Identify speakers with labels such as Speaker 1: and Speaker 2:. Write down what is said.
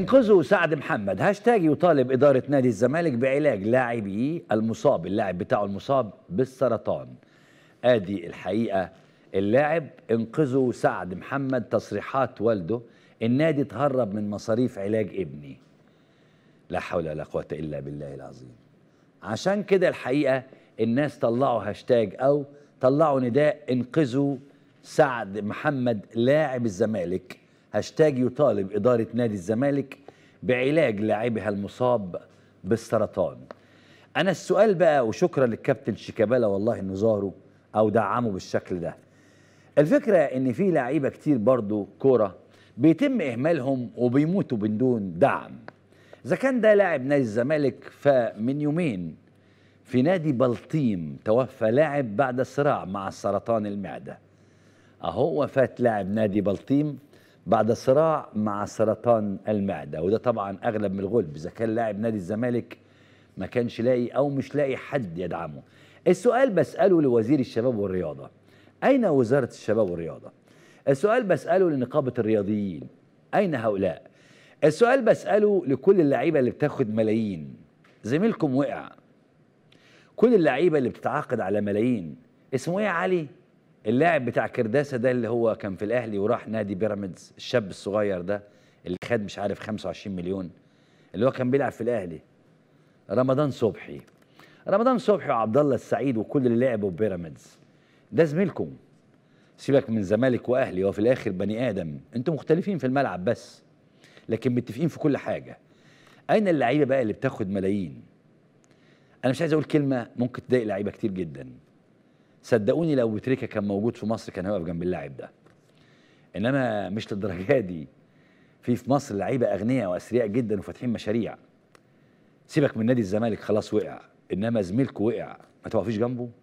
Speaker 1: انقذوا سعد محمد هاشتاج يطالب إدارة نادي الزمالك بعلاج لاعبي المصاب اللاعب بتاعه المصاب بالسرطان آدي الحقيقة اللاعب انقذوا سعد محمد تصريحات والده النادي تهرب من مصاريف علاج ابني لا حول ولا قوة إلا بالله العظيم عشان كده الحقيقة الناس طلعوا هاشتاج أو طلعوا نداء انقذوا سعد محمد لاعب الزمالك هاشتاج يطالب إدارة نادي الزمالك بعلاج لاعبها المصاب بالسرطان أنا السؤال بقى وشكرا للكابتن شيكابالا والله إنه ظهره أو دعمه بالشكل ده الفكرة إن في لعيبة كتير برضو كورة بيتم إهمالهم وبيموتوا بدون دعم إذا كان ده لاعب نادي الزمالك فمن يومين في نادي بلطيم توفى لاعب بعد صراع مع سرطان المعدة أهو وفاة لاعب نادي بلطيم بعد صراع مع سرطان المعده وده طبعا اغلب من الغلب اذا كان لاعب نادي الزمالك ما كانش لاقي او مش لاقي حد يدعمه السؤال بساله لوزير الشباب والرياضه اين وزاره الشباب والرياضه السؤال بساله لنقابه الرياضيين اين هؤلاء السؤال بساله لكل اللعيبه اللي بتاخد ملايين زميلكم وقع كل اللعيبه اللي بتتعاقد على ملايين اسمه ايه يا علي اللاعب بتاع كرداسه ده اللي هو كان في الاهلي وراح نادي بيراميدز الشاب الصغير ده اللي خد مش عارف 25 مليون اللي هو كان بيلعب في الاهلي رمضان صبحي رمضان صبحي وعبد الله السعيد وكل اللي لعبوا بيراميدز ده زميلكم سيبك من زمالك واهلي هو في الاخر بني ادم انتوا مختلفين في الملعب بس لكن متفقين في كل حاجه اين اللعيبه بقى اللي بتاخد ملايين انا مش عايز اقول كلمه ممكن تضايق لعيبه كتير جدا صدقوني لو بتريكا كان موجود في مصر كان هيقف جنب اللاعب ده انما مش للدرجه دي في في مصر لعيبه اغنياء واثرياء جدا وفاتحين مشاريع سيبك من نادي الزمالك خلاص وقع انما زميلك وقع ما توقفيش جنبه